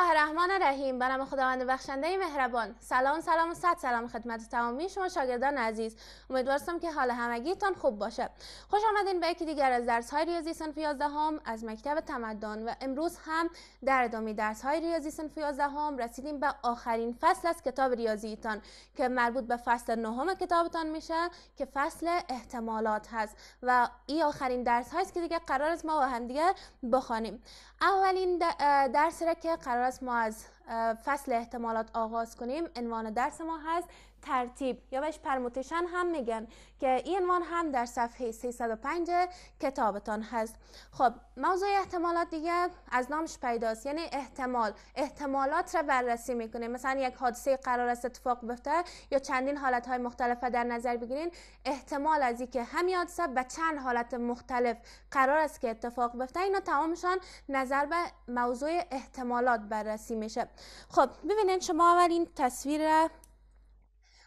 الله الرحمن الرحیم به نام خداوند بخشنده مهربان سلام سلام و صد سلام خدمت تمامی شما شاگردان عزیز امیدوارم که حال همگیتان خوب باشه خوش آمدین به یکی دیگر از درس های ریاضی صنف 11 هم از مکتب تمدن و امروز هم در ادامه درس های ریاضی صنف 11 هم رسیدیم به آخرین فصل از کتاب ریاضیتان که مربوط به فصل نهم کتابتان میشه که فصل احتمالات هست و این آخرین درس هایی که دیگه قرار است ما با هم دیگر بخوانیم اولین درس را که قرار ما از فصل احتمالات آغاز کنیم عنوان درس ما هست ترتیب یا بهش پرموتشن هم میگن که این عنوان هم در صفحه 305 کتابتان هست خب موضوع احتمالات دیگه از نامش پیداست یعنی احتمال احتمالات را بررسی میکنه. مثلا یک حادثه قرار است اتفاق بیفته یا چندین حالت های مختلف در نظر بگیرین احتمال از اینکه همین حادثه به چند حالت مختلف قرار است که اتفاق بیفته اینا تمامشان نظر به موضوع احتمالات بررسی میشه خب ببینین شما اولین این تصویر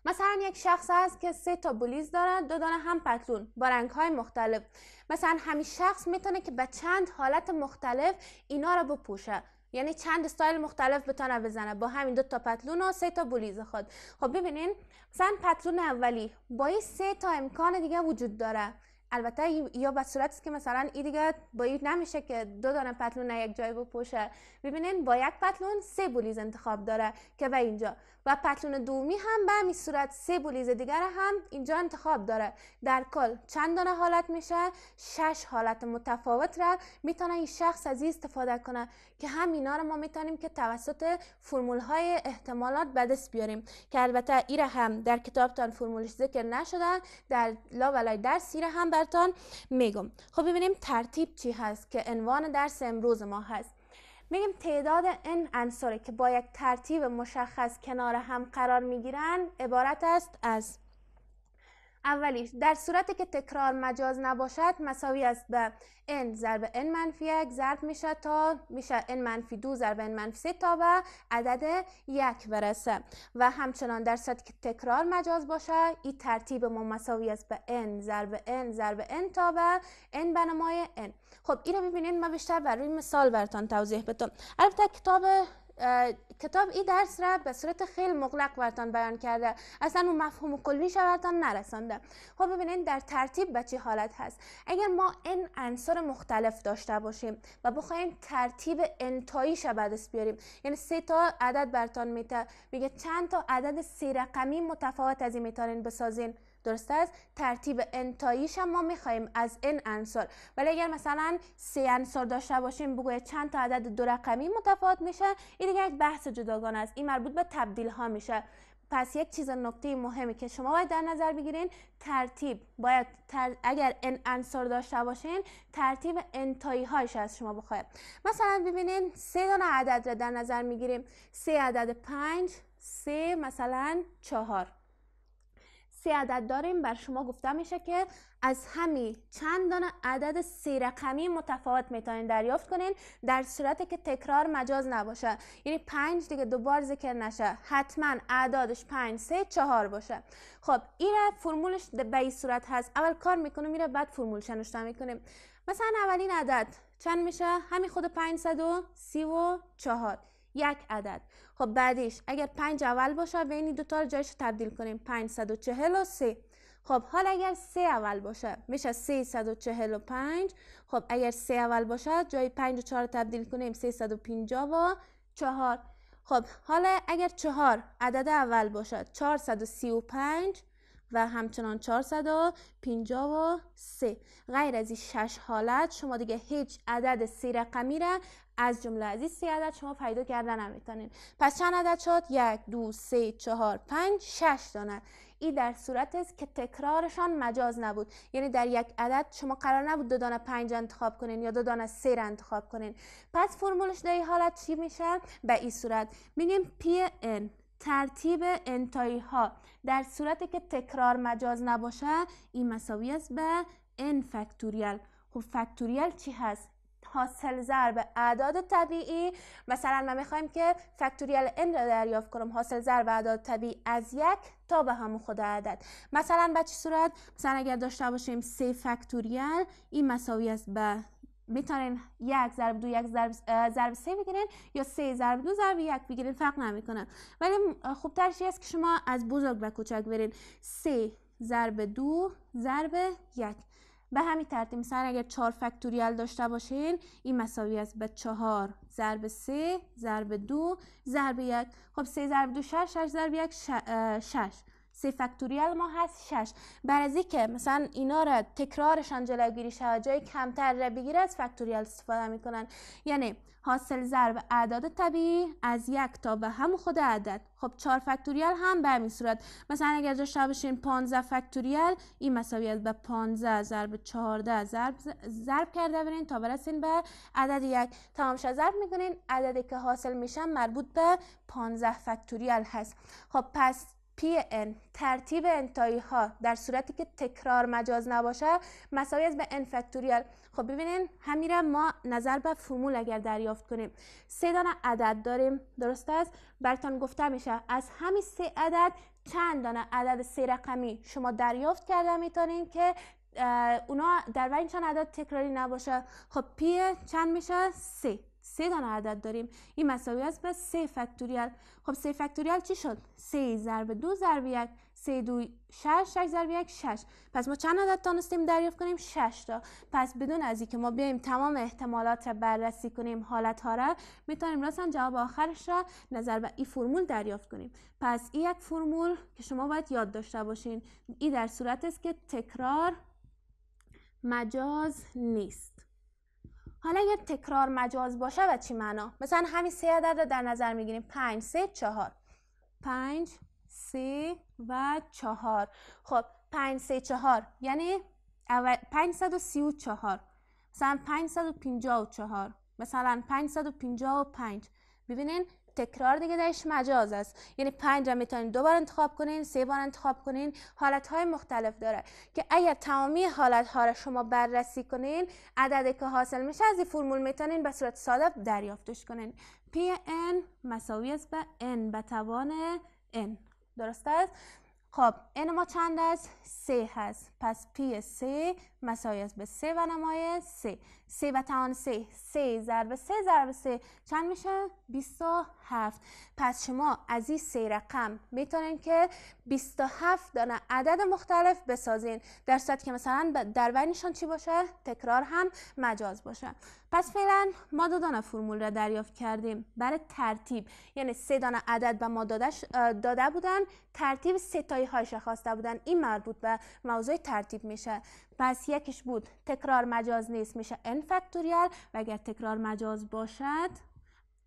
مثلا یک شخص هست که سه تا بلیز دارد دو دانه هم پتلون با رنگ های مختلف مثلا همین شخص میتونه که به چند حالت مختلف اینا رو بپوشه یعنی چند استایل مختلف بتونه بزنه با همین دو تا پتلون و سه تا بلیز خود خب ببینین مثلا پتلون اولی با این سه تا امکان دیگه وجود داره البته یا به صورتی که مثلا این دیگه با این نمیشه که دو دانه پتلون یک جای بپوشه ببینین با یک پتلون سه بولیز انتخاب داره که به اینجا و پتلون دومی هم به همین صورت سه بولیز دیگر هم اینجا انتخاب داره در کل چند دانه حالت میشه شش حالت متفاوت را میتونه این شخص از این استفاده کنه که هم اینا رو ما میتونیم که توسط فرمول های احتمالات به دست بیاریم که البته ایره هم در کتابتان فرمولش ذکر نشده در لاولای درس ایره هم برتان میگم خب ببینیم ترتیب چی هست که عنوان درس امروز ما هست میگیم تعداد این عنصری که با یک ترتیب مشخص کنار هم قرار میگیرن عبارت است از اولیش در صورتی که تکرار مجاز نباشد مساوی است به n ضرب n منفی یک ضرب میشه تا میشه n منفی دو ضرب n منفی سه تا و عدد یک برسه و همچنان در صورتی که تکرار مجاز باشه این ترتیب ما مساوی است به n ضرب n ضرب n تا به n بنمای n خب رو ببینید ما بیشتر برای مثال براتان توضیح بدم البته کتاب کتاب این درس را به صورت خیلی مغلق برتان بیان کرده اصلا اون مفهوم کلیش برتان نرسانده خب ببینید در ترتیب به چه حالت هست اگر ما این انصار مختلف داشته باشیم و بخوایم ترتیب انتایی به دست بیاریم یعنی سه تا عدد برتان میته میگه چند تا عدد سه رقمی متفاوت از این میتارین بسازین درست است ترتیب انتاییش هم ما میخوایم از این انصار ولی اگر مثلا سه انصار داشته باشیم بگویید چند تا عدد دو رقمی متفاوت میشه این دیگه یک بحث جداگانه است این مربوط به تبدیل ها میشه پس یک چیز نکته مهمی که شما باید در نظر بگیرین ترتیب باید اگر ان انصار داشته باشین ترتیب انتایی هایش از شما بخواید مثلا ببینین سه دانه عدد را در نظر میگیریم سه عدد پنج سه مثلا چهار سی عدد داریم بر شما گفته میشه که از همین چند دانه عدد سی رقمی متفاوت میتونین دریافت کنین در صورت که تکرار مجاز نباشه یعنی پنج دیگه دوبار ذکر نشه حتما اعدادش پنج سه چهار باشه خب این فرمولش به این صورت هست اول کار میکنه میره بعد فرمولش نوشته میکنیم مثلا اولین عدد چند میشه همین خود 534 یک عدد خب بعدیش اگر 5 اول باشه بین این دوتا رو جایش رو تبدیل کنیم 543 و خب حالا اگر سه اول باشه میشه 345 خب اگر سه اول باشه جای 5 و 4 رو تبدیل کنیم 350 و 4 خب حالا اگر 4 عدد اول باشه 435 و همچنان 453 غیر از این 6 حالت شما دیگه هیچ عدد سی رقمی را از جمله از این سی عدد شما پیدا کردن نمیتونین. پس چند عدد شد یک دو سه چهار پنج شش دانه این در صورت است که تکرارشان مجاز نبود یعنی در یک عدد شما قرار نبود دو دانه پنج انتخاب کنین یا دو دانه سه را انتخاب کنین پس فرمولش در این حالت چی میشه به این صورت میگیم پی ان ترتیب انتایی ها در صورتی که تکرار مجاز نباشه این مساوی است به ان فکتوریل خب فکتوریل چی هست حاصل ضرب اعداد طبیعی مثلا ما میخوایم که فکتوریال ان را دریافت کنم حاصل ضرب اعداد طبیعی از یک تا به همون خود عدد مثلا به چه صورت مثلا اگر داشته باشیم 3 فکتوریال این مساوی است به میتونین یک ضرب دو یک ضرب, ضرب سه بگیرین یا سه ضرب دو ضرب یک بگیرین فرق نمیکنه ولی خوبترش است که شما از بزرگ به کوچک برین سه ضرب دو ضرب یک به همین ترتیب مثلا اگر چهار فکتوریال داشته باشین این مساوی است به چهار ضرب سه ضرب دو ضرب یک خب سه ضرب دو شش شش ضرب یک شش سه فکتوریال ما هست شش بر از اینکه مثلا اینا را تکرارشان جلوگیری شود جای کمتر را بگیره از فکتوریال استفاده میکنن یعنی حاصل ضرب اعداد طبیعی از یک تا به هم خود عدد خب 4 فکتوریال هم به همین صورت مثلا اگر داشته باشین 15 فکتوریال این مساوی به 15 ضرب 14 ضرب ضرب کرده برین تا برسین به عدد یک تمام ضرب میکنین عددی که حاصل میشن مربوط به 15 فکتوریال هست خب پس Pn ترتیب انتایی ها در صورتی که تکرار مجاز نباشه مساوی به n فکتوریال خب ببینین همیره ما نظر به فرمول اگر دریافت کنیم سه دانه عدد داریم درست است برتان گفته میشه از همین سه عدد چند دانه عدد سه رقمی شما دریافت کرده میتونین که اونا در این چند عدد تکراری نباشه خب پی چند میشه سه سه دانه عدد داریم این مساوی است به سه فکتوریل خب سه فکتوریل چی شد سه ضرب دو ضرب یک سه دو شش شش ضرب یک شش پس ما چند عدد تانستیم دریافت کنیم شش تا پس بدون از اینکه ما بیایم تمام احتمالات را بررسی کنیم حالت ها را میتونیم راستن جواب آخرش را نظر به این فرمول دریافت کنیم پس این یک فرمول که شما باید یاد داشته باشین این در صورت است که تکرار مجاز نیست حالا اگر تکرار مجاز باشه و چی معنا مثلا همین سه عدد رو در نظر میگیریم پنج سه چهار پنج سه و چهار خب پنج سه چهار یعنی اول پنج و سی و چهار مثلا پنج سد و پینجا و چهار مثلا پنج سد و پینجا و پنج ببینین تکرار دیگه درش مجاز است یعنی پنج را میتونین دو بار انتخاب کنین سه بار انتخاب کنین حالت های مختلف داره که اگر تمامی حالت ها را شما بررسی کنین عددی که حاصل میشه از این فرمول میتونین به صورت ساده دریافتش کنین پی ان مساوی است به ان به توان ان درست است خب ان ما چند است؟ سه هست پس پی سه مساوی است به سه و نمای سه سه و توان سه سه ضرب سه ضرب سه چند میشه هفت. پس شما از این سه رقم میتونین که هفت دانه عدد مختلف بسازین در صورت که مثلا در بینشان چی باشه تکرار هم مجاز باشه پس فعلا ما دو دانه فرمول را دریافت کردیم برای ترتیب یعنی سه دانه عدد به ما داده بودن ترتیب تایی هایش خواسته بودن این مربوط به موضوع ترتیب میشه پس یکیش بود تکرار مجاز نیست میشه n فکتوریال و اگر تکرار مجاز باشد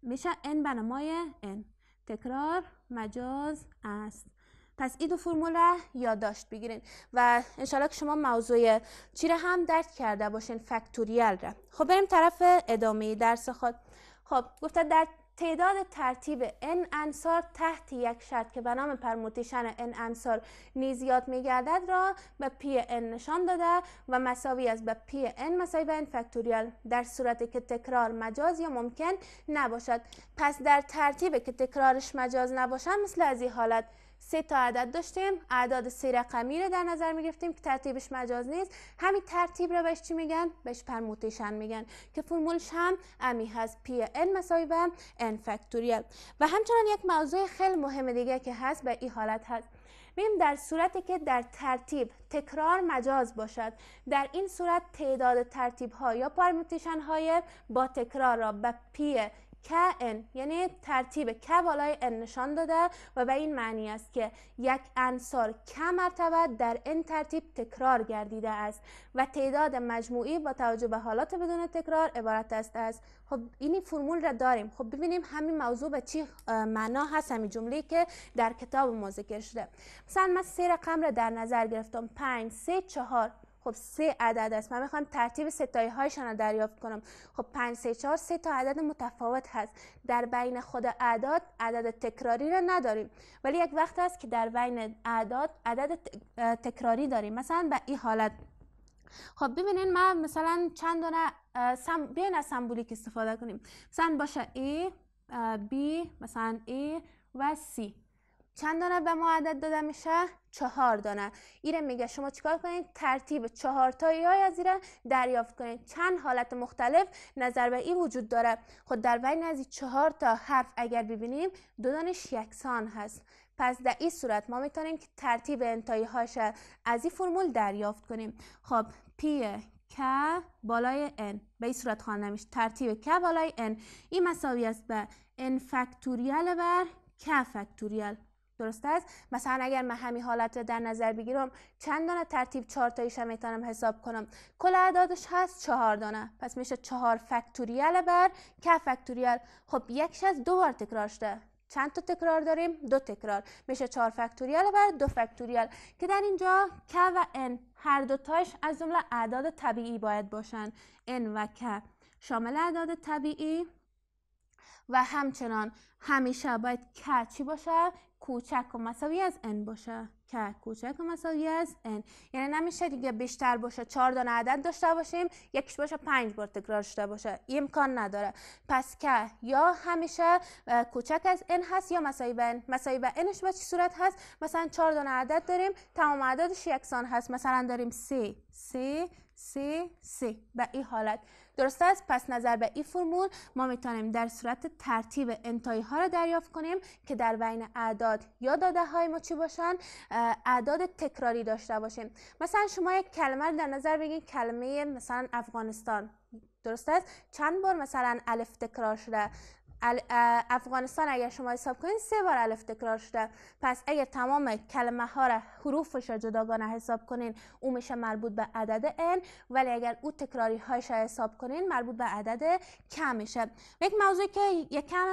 میشه n بنمای n تکرار مجاز است پس این دو فرمول را یادداشت بگیرین و انشالله که شما موضوع چی را هم درک کرده باشین فکتوریال را خب بریم طرف ادامه درس خود خب گفته در تعداد ترتیب ان انصار تحت یک شرط که به نام پرموتیشن ان انصار نیز میگردد را به پی ان نشان داده و مساوی از به پی ان مساوی به n فکتوریال در صورتی که تکرار مجاز یا ممکن نباشد پس در ترتیب که تکرارش مجاز نباشد مثل از این حالت سه تا عدد داشتیم اعداد سه رقمی رو در نظر می گرفتیم که ترتیبش مجاز نیست همین ترتیب رو بهش چی میگن بهش پرموتیشن میگن که فرمولش هم امی هست پی n مساوی به n فکتوریال و همچنان یک موضوع خیلی مهم دیگه که هست به این حالت هست میگیم در صورتی که در ترتیب تکرار مجاز باشد در این صورت تعداد ترتیب ها یا پرموتیشن های با تکرار را به پی که ان یعنی ترتیب که بالای ان نشان داده و به این معنی است که یک انصار که مرتبه در این ترتیب تکرار گردیده است و تعداد مجموعی با توجه به حالات بدون تکرار عبارت است از خب اینی فرمول را داریم خب ببینیم همین موضوع به چی معنا هست همین جمله که در کتاب ما ذکر شده مثلا من سه رقم را در نظر گرفتم 5 3 4 خب سه عدد است من میخوام ترتیب ستایی هایشان رو دریافت کنم خب پنج سه 4 سه تا عدد متفاوت هست در بین خود اعداد عدد تکراری را نداریم ولی یک وقت است که در بین اعداد عدد تکراری داریم مثلا به این حالت خب ببینین ما مثلا چند دونه سم بیاین از سمبولیک استفاده کنیم مثلا باشه ای B مثلا ای و C چند دانه به ما عدد داده میشه چهار دانه ایره میگه شما چیکار کنید ترتیب چهار تایی های از ایره دریافت کنید چند حالت مختلف نظر به این وجود داره خود خب در بین از چهار تا حرف اگر ببینیم دو دانش یکسان هست پس در این صورت ما میتونیم که ترتیب انتهایی هاش از این فرمول دریافت کنیم خب پی ک بالای n به این صورت خوانده میشه ترتیب ک بالای n این مساوی است به n فکتوریال بر ک فکتوریال درست است مثلا اگر من همین حالت رو در نظر بگیرم چند دانه ترتیب چهار تاییش میتونم حساب کنم کل اعدادش هست چهار دانه پس میشه چهار فکتوریال بر که فکتوریال خب یکش از دو بار تکرار شده چند تا تکرار داریم دو تکرار میشه چهار فکتوریال بر دو فکتوریال که در اینجا ک و ان هر دو تاش از جمله اعداد طبیعی باید باشن ان و ک شامل اعداد طبیعی و همچنان همیشه باید که چی باشه کوچک و مساوی از n باشه که کوچک و مساوی از n یعنی نمیشه دیگه بیشتر باشه چهار دانه عدد داشته باشیم یکیش باشه پنج بار تکرار شده باشه امکان نداره پس که یا همیشه کوچک از n هست یا مساوی به n مساوی به nش به چه صورت هست مثلا چهار دانه عدد داریم تمام عددش یکسان هست مثلا داریم سه سه سه سه به این حالت درست است پس نظر به این فرمول ما میتونیم در صورت ترتیب انتهایی ها را دریافت کنیم که در بین اعداد یا داده های ما چی باشن اعداد تکراری داشته باشیم مثلا شما یک کلمه در نظر بگیرید کلمه مثلا افغانستان درست است چند بار مثلا الف تکرار شده افغانستان اگر شما حساب کنید سه بار الف تکرار شده پس اگر تمام کلمه ها را حروفش را جداگانه حساب کنین او میشه مربوط به عدد n ولی اگر او تکراری هایش را حساب کنین مربوط به عدد کم میشه یک موضوع که یک کم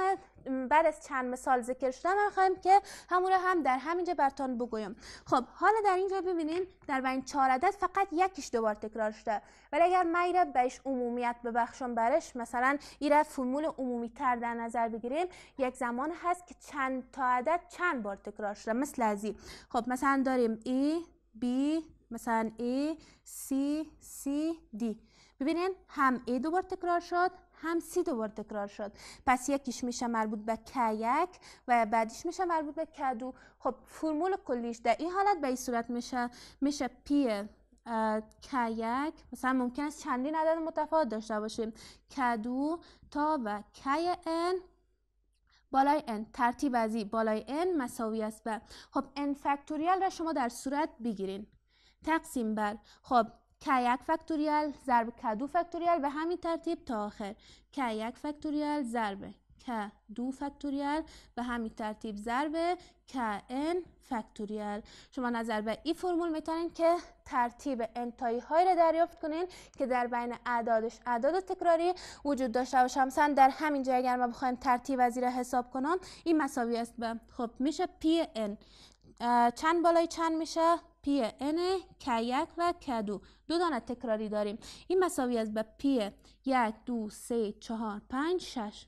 بعد از چند مثال ذکر شده من خواهیم که همون را هم در همینجا برتان بگویم خب حالا در اینجا ببینین در بین چهار عدد فقط یکیش دوبار تکرار شده ولی اگر من بهش عمومیت ببخشم برش مثلا ایره فرمول عمومی تر نظر بگیریم یک زمان هست که چند تا عدد چند بار تکرار شده مثل از این خب مثلا داریم ای بی مثلا ای سی سی دی ببینین هم دو دوبار تکرار شد هم دو بار تکرار شد پس یکیش میشه مربوط به که یک و بعدیش میشه مربوط به که دو خب فرمول کلیش در این حالت به این صورت میشه میشه P کیک مثلا ممکن است چندین عدد متفاوت داشته باشیم کدو تا و کی ان بالای ان ترتیب ازی بالای ان مساوی است به خب ان فکتوریال را شما در صورت بگیرین تقسیم بر خب کیک یک فکتوریال ضرب کدو فکتوریال به همین ترتیب تا آخر کیک یک فکتوریال ضرب که دو فکتوریل به همین ترتیب ضرب که n فکتوریل شما نظر به این فرمول میتونین که ترتیب انتایی های رو دریافت کنین که در بین اعدادش اعداد تکراری وجود داشته باشه مثلا در همین جای اگر ما بخوایم ترتیب از حساب کنم این مساوی است به خب میشه پی n چند بالای چند میشه پی n که یک و که دو دو دانه تکراری داریم این مساوی است به پی یک دو سه چهار پنج شش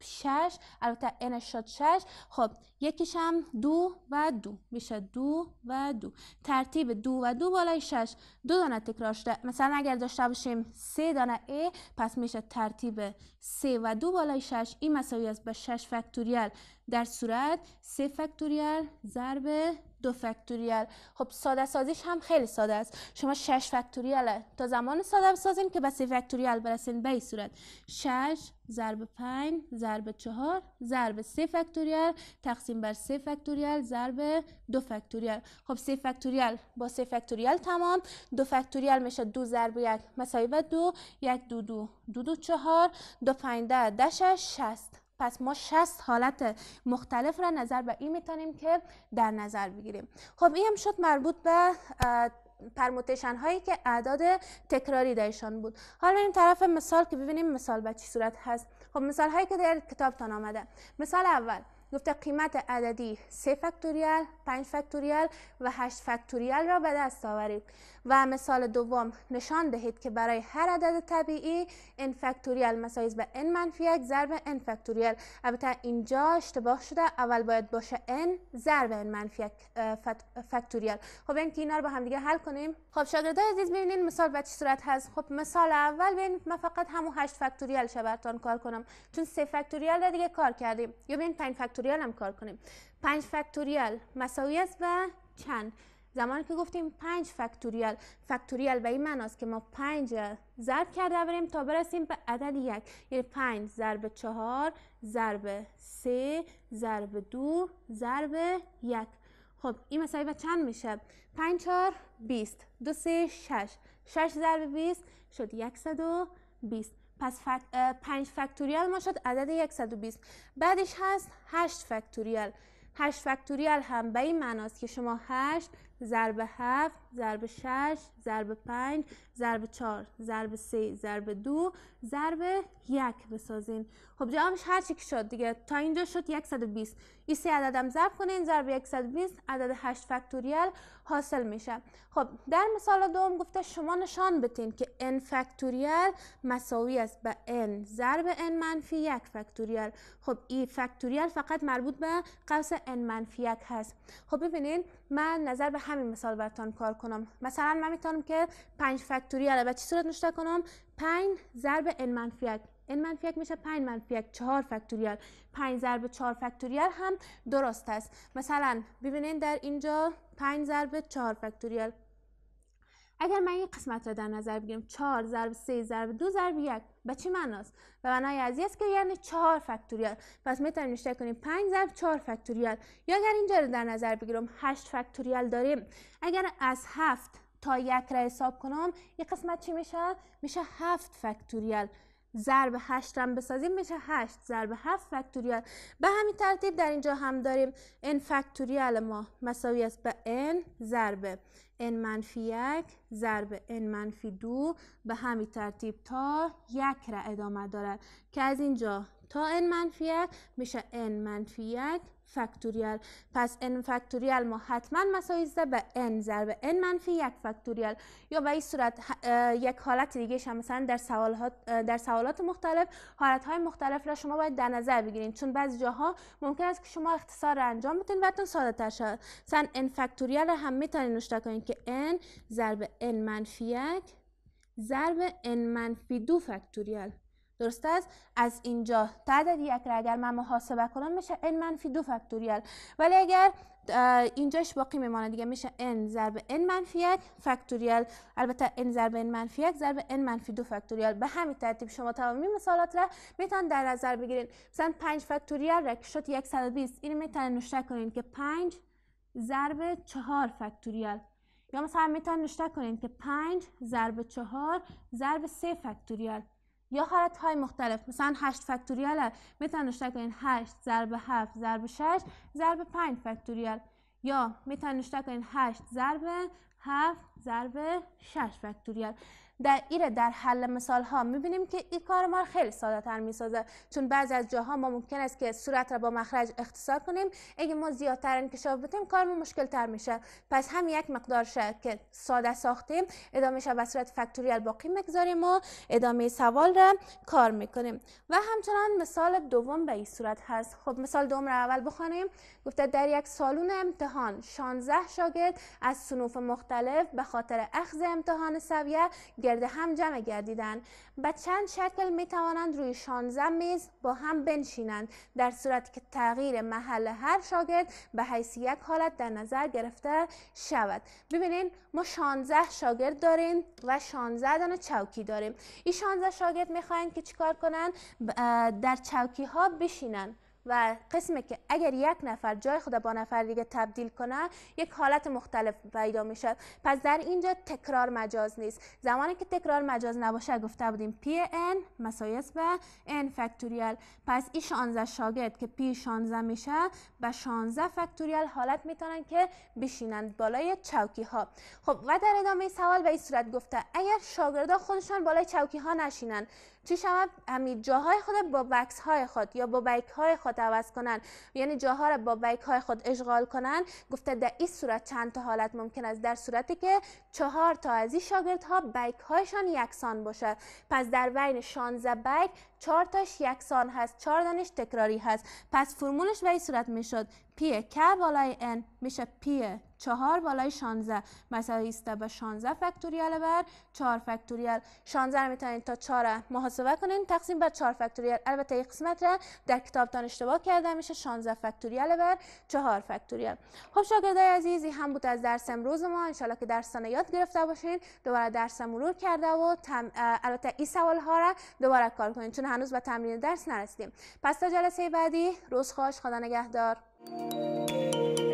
شش البته ان شد شش خب یکیش هم دو و دو میشه دو و دو ترتیب دو و دو بالای شش دو دانه تکرار شده مثلا اگر داشته باشیم سه دانه ای، پس میشه ترتیب سه و دو بالای شش این مساوی است به 6 فکتوریل در صورت سه فکتوریل ضرب دو فکتوریل خب ساده سازیش هم خیلی ساده است شما 6 فکتوریل تا زمان ساده بسازین که به سه فکتوریل برسین به این صورت 6 ضرب 5 ضرب 4 ضرب 3 فکتوریال تقسیم بر 3 فکتوریال ضرب 2 فکتوریال خب 3 فکتوریال با 3 فکتوریال تمام 2 فکتوریال میشه 2 ضرب 1 مساوی به 2 1 2 2 2 2 4 2 5 10 10 60 پس ما 60 حالت مختلف را نظر به این میتونیم که در نظر بگیریم خب این هم شد مربوط به پرموتیشن هایی که اعداد تکراری دایشان بود حالا این طرف مثال که ببینیم مثال به چی صورت هست خب مثال هایی که در کتابتان آمده مثال اول گفته قیمت عددی 3 فکتوریال 5 فکتوریال و 8 فکتوریال را به دست آورید و مثال دوم نشان دهید که برای هر عدد طبیعی n فکتوریال است به n منفی 1 ضرب n فکتوریال البته اینجا اشتباه شده اول باید باشه n ضرب n منفی 1 فکتوریال خب این که اینا رو با هم دیگه حل کنیم خب شاگردای عزیز ببینید مثال به چه صورت هست خب مثال اول ببین من فقط همون 8 فکتوریال شبرتان کار کنم چون 3 فکتوریال را دیگه کار کردیم یا ببین 5 فکتوریال فکتوریال هم کار کنیم 5 فکتوریال مساوی است و چند زمانی که گفتیم 5 فکتوریال فکتوریال به این معنی است که ما 5 ضرب کرده بریم تا برسیم به عدد یک یعنی 5 ضرب 4 ضرب 3 ضرب 2 ضرب 1 خب این مساوی به چند میشه 5 4 20 2 3 6 6 ضرب 20 شد 120 پس فک... پنج فکتوریال ما شد عدد 120 بعدش هست 8 فکتوریال 8 فکتوریال هم به این معناست که شما 8 ضرب هفت ضرب شش ضرب پنج ضرب چهار ضرب سه ضرب دو ضرب یک بسازین خب جوابش هر چی که شد دیگه تا اینجا شد 120 این سه عددم ضرب کنین ضرب 120 عدد 8 فکتوریل حاصل میشه خب در مثال دوم گفته شما نشان بتین که n فکتوریل مساوی است به n ضرب n منفی یک فکتوریل خب این فکتوریل فقط مربوط به قوس n منفی یک هست خب ببینین من نظر به همین مثال براتون کار کنم مثلا من میتونم که 5 فکتوریال به چی صورت نوشته کنم 5 ضرب n منفی 1 n منفی 1 میشه 5 منفی 1 4 فکتوریال 5 ضرب 4 فکتوریال هم درست است مثلا ببینید در اینجا 5 ضرب 4 فکتوریال اگر من این قسمت را در نظر بگیریم 4 ضرب 3 ضرب 2 ضرب 1 به چی معناست به معنای عزیز که یعنی 4 فکتوریال پس میتونیم نوشته کنیم 5 ضرب 4 فکتوریال یا اگر اینجا رو در نظر بگیرم 8 فکتوریال داریم اگر از 7 تا یک را حساب کنم این قسمت چی میشه میشه 7 فکتوریال ضرب 8 هم بسازیم میشه 8 ضرب 7 فکتوریال به همین ترتیب در اینجا هم داریم n فکتوریال ما مساوی است به n ضرب n منفی 1 ضرب n منفی 2 به همین ترتیب تا 1 را ادامه دارد که از اینجا تا n منفی یک میشه n منفی یک فکتوریال پس n فکتوریال ما حتما ده به n ضرب n منفی یک فکتوریال یا به این صورت یک حالت دیگه شما مثلا در سوالات در سوالات مختلف حالت های مختلف را شما باید در نظر بگیرید چون بعضی جاها ممکن است که شما اختصار را انجام بدین و ساده تر شود مثلا n فکتوریال را هم میتونید نشته کنید که n ضرب n منفی یک ضرب n منفی دو فکتوریال درست است از اینجا تعدد یک را اگر من محاسبه کنم میشه n منفی دو فکتوریال ولی اگر اینجاش باقی میمانه دیگه میشه n ضرب n منفی یک فکتوریال البته n ضرب n منفی یک ضرب n منفی دو فکتوریال به همین ترتیب شما تمامی مثالات را میتون در نظر بگیرید مثلا 5 فکتوریال را که شد 120 اینو میتون نوشته کنید که 5 ضرب 4 فکتوریال یا مثلا میتون نوشته کنید که 5 ضرب 4 ضرب 3 فکتوریال یا حالت های مختلف مثلا 8 فکتوریال میتونن نشتا کنین 8 ضرب 7 ضرب 6 ضرب 5 فکتوریال یا میتونن نشتا کنین 8 ضرب 7 ضرب 6 فکتوریال در ایره در حل مثال ها میبینیم که این کار ما خیلی ساده تر میسازه چون بعضی از جاها ما ممکن است که صورت را با مخرج اختصار کنیم اگه ما زیادتر انکشاف بدیم کار ما مشکل تر میشه پس هم یک مقدار که ساده ساختیم ادامه شد به صورت فکتوریال باقی میگذاریم و ادامه سوال را کار میکنیم و همچنان مثال دوم به این صورت هست خب مثال دوم را اول بخوانیم گفته در یک سالون امتحان 16 شاگرد از صنوف مختلف به خاطر اخذ امتحان سویه گرد هم جمع گردیدند و چند شکل می توانند روی 16 میز با هم بنشینند در صورت که تغییر محل هر شاگرد به حیث یک حالت در نظر گرفته شود ببینید ما 16 شاگرد داریم و 16 دانه چوکی داریم این 16 شاگرد خواهند که چیکار کنند در چوکی ها بشینند و قسمی که اگر یک نفر جای خود با نفر دیگه تبدیل کنه یک حالت مختلف پیدا میشه پس در اینجا تکرار مجاز نیست زمانی که تکرار مجاز نباشه گفته بودیم پی ان مسایس به ان فکتوریال پس این 16 شاگرد که پی 16 میشه به 16 فکتوریال حالت میتونن که بشینند بالای چوکی ها خب و در ادامه سوال به این صورت گفته اگر شاگردا خودشان بالای چوکی ها نشینند چی شود همین جاهای خود با بکس های خود یا با بیک های خود عوض کنند. یعنی جاها را با بیک های خود اشغال کنند. گفته در این صورت چند تا حالت ممکن است در صورتی که چهار تا از این شاگرد ها بیک هایشان یکسان باشد پس در بین 16 بیک چهار تاش یکسان هست چهار دانش تکراری هست پس فرمولش به این صورت می میشد پی که بالای n میشه پی 4 بالای 16 مساوی ایسته به 16 فکتوریال بر 4 فکتوریال 16 رو میتونید تا 4 محاسبه کنین تقسیم بر 4 فکتوریال البته این قسمت را در کتاب کتابتان اشتباه کرده میشه 16 فکتوریال بر 4 فکتوریال خب شاگردای عزیزی هم بود از درس امروز ما انشالله که درس یاد گرفته باشین دوباره درس مرور کرده و تم... البته این سوال ها را دوباره کار کنین چون هنوز به تمرین درس نرسیدیم پس تا جلسه بعدی روز خوش خدا نگهدار Thank you.